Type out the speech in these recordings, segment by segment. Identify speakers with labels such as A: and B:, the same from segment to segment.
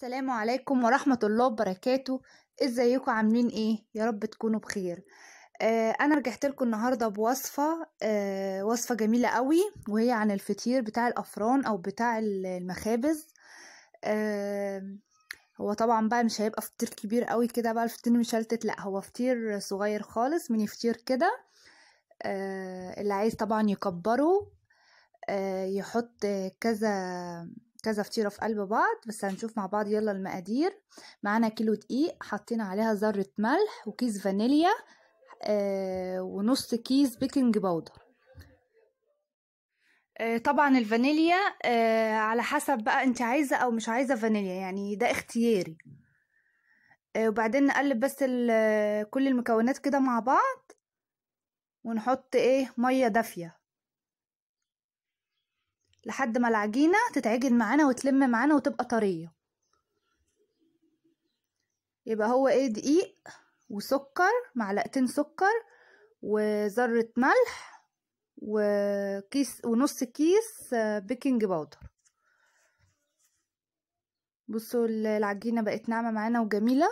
A: السلام عليكم ورحمة الله وبركاته ازيكم عاملين ايه يا رب تكونوا بخير آه انا رجعت لكم النهاردة بوصفة آه وصفة جميلة قوي وهي عن الفطير بتاع الافران او بتاع المخابز آه هو طبعا بقى مش هيبقى فطير كبير قوي كده بقى الفطير مشلتت لا هو فطير صغير خالص من فطير كده آه اللي عايز طبعا يكبره آه يحط كذا كذا فطيرة في قلب بعض بس هنشوف مع بعض يلا المقادير معانا كيلو دقيق حطينا عليها ذرة ملح وكيس فانيليا آه ونص كيس بيكنج باودر آه، طبعا الفانيليا آه، على حسب بقى انت عايزة او مش عايزة فانيليا يعني ده اختياري آه، وبعدين نقلب بس كل المكونات كده مع بعض ونحط ايه مية دافية لحد ما العجينة تتعجن معانا وتلم معانا وتبقى طرية يبقى هو ايه دقيق وسكر معلقتين سكر وذرة ملح وكيس ونص كيس بيكنج باودر بصوا العجينة بقت ناعمة معانا وجميلة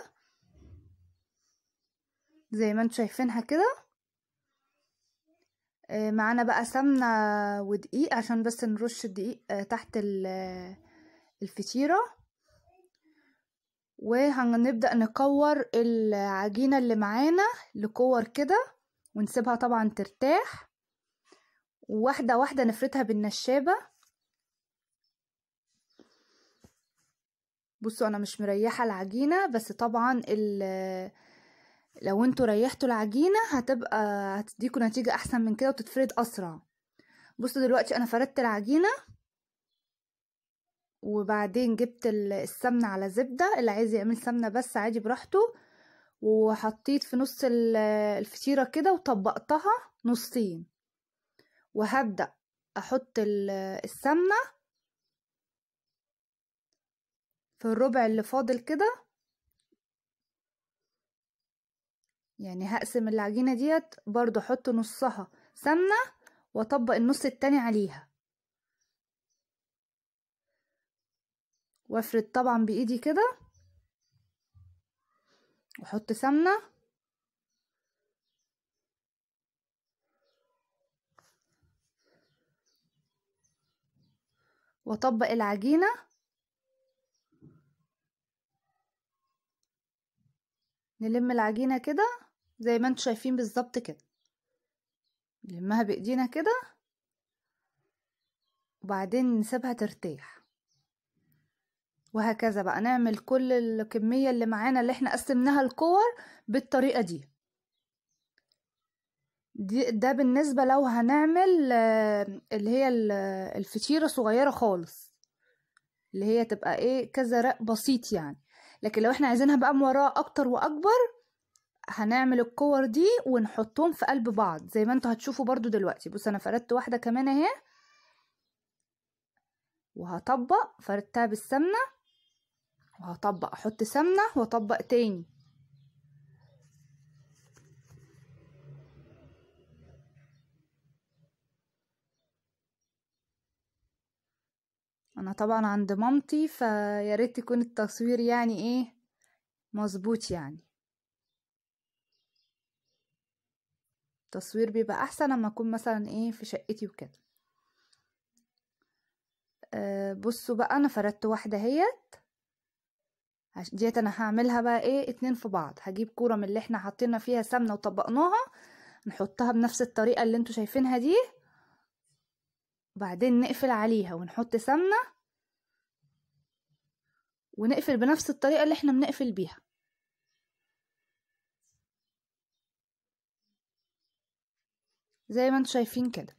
A: زي ما انتوا شايفينها كده آه، معانا بقى سمنة ودقيق عشان بس نرش الدقيق آه، تحت آه، الفتيرة وهنبدأ نكور العجينة اللي معانا لكور كده ونسيبها طبعا ترتاح واحدة واحدة نفردها بالنشابة بصوا انا مش مريحة العجينة بس طبعا ال لو انتوا ريحتوا العجينه هتبقى هتديكوا نتيجه احسن من كده وتتفرد اسرع بصوا دلوقتي انا فردت العجينه وبعدين جبت السمنه على زبده اللي عايز يعمل سمنه بس عادي براحته وحطيت في نص الفطيره كده وطبقتها نصين وهبدا احط السمنه في الربع اللي فاضل كده يعني هقسم العجينة ديت برضو احط نصها سمنة واطبق النص التاني عليها وافرد طبعا بايدي كده واحط سمنة واطبق العجينة نلم العجينة كده زي ما انتوا شايفين بالظبط كده نلمها بايدينا كده وبعدين نسيبها ترتاح وهكذا بقى نعمل كل الكمية اللي معانا اللي احنا قسمناها الكور بالطريقة دي. دي ده بالنسبة لو هنعمل آه، اللي هي الفطيرة صغيرة خالص اللي هي تبقى ايه كذا رق بسيط يعني لكن لو احنا عايزينها بقى موراه اكتر واكبر هنعمل الكور دي ونحطهم في قلب بعض زي ما انتوا هتشوفوا برضو دلوقتي بص انا فردت واحده كمان اهي وهطبق فردتها بالسمنه وهطبق احط سمنه واطبق تاني انا طبعا عند مامتي ريت يكون التصوير يعني ايه مظبوط يعني التصوير بيبقى احسن لما اكون مثلا ايه في شقتي وكده آه، بصوا بقى انا فردت واحده هيت ديت انا هعملها بقى ايه اتنين في بعض هجيب كوره من اللي احنا حطينا فيها سمنه وطبقناها نحطها بنفس الطريقه اللي انتوا شايفينها دي وبعدين نقفل عليها ونحط سمنه ونقفل بنفس الطريقه اللي احنا بنقفل بيها زي ما انتم شايفين كده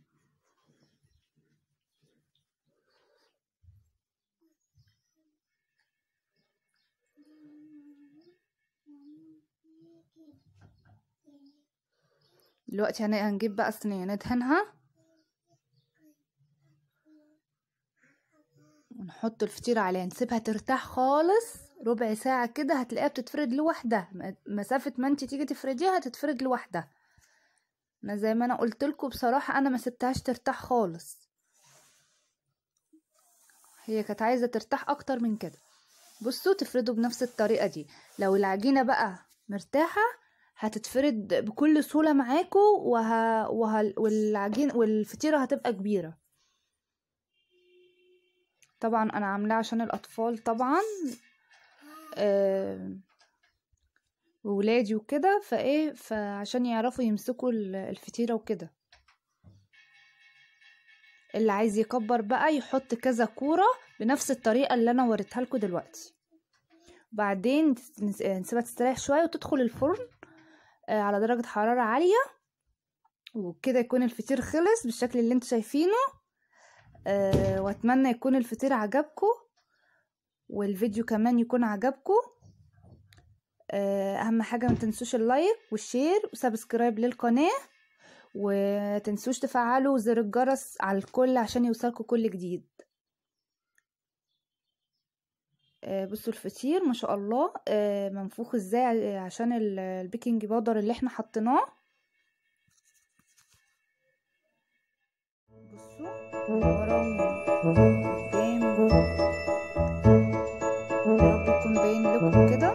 A: دلوقتي هنجيب بقى الصينية ندهنها ونحط الفطيرة عليها نسيبها ترتاح خالص ربع ساعة كده هتلاقيها بتتفرد لوحدها مسافة ما انت تيجي تفرديها هتتفرد لوحدها انا زي ما انا قلت لكم بصراحه انا ما سبتهاش ترتاح خالص هي كانت عايزه ترتاح اكتر من كده بصوا تفردوا بنفس الطريقه دي لو العجينه بقى مرتاحه هتتفرد بكل سهوله معاكو وه... وه... والعجين والفطيره هتبقى كبيره طبعا انا عاملاه عشان الاطفال طبعا آه... وولادي وكده فايه فعشان يعرفوا يمسكوا الفتيرة وكده اللي عايز يكبر بقى يحط كذا كورة بنفس الطريقة اللي انا وريتها لكم دلوقتي بعدين نسيبها تستريح شوية وتدخل الفرن آه، على درجة حرارة عالية وكده يكون الفطير خلص بالشكل اللي انتوا شايفينه أه واتمنى يكون الفطير عجبكم والفيديو كمان يكون عجبكم آه، اهم حاجه ما تنسوش اللايك والشير وسبسكرايب للقناه وتنسوش تفعلوا زر الجرس على الكل عشان يوصلكم كل جديد آه، بصوا الفطير ما شاء الله آه، منفوخ ازاي عشان البيكنج بودر اللي احنا حطيناه بصوا ورانا قدام يا رب يكون باين لكم كده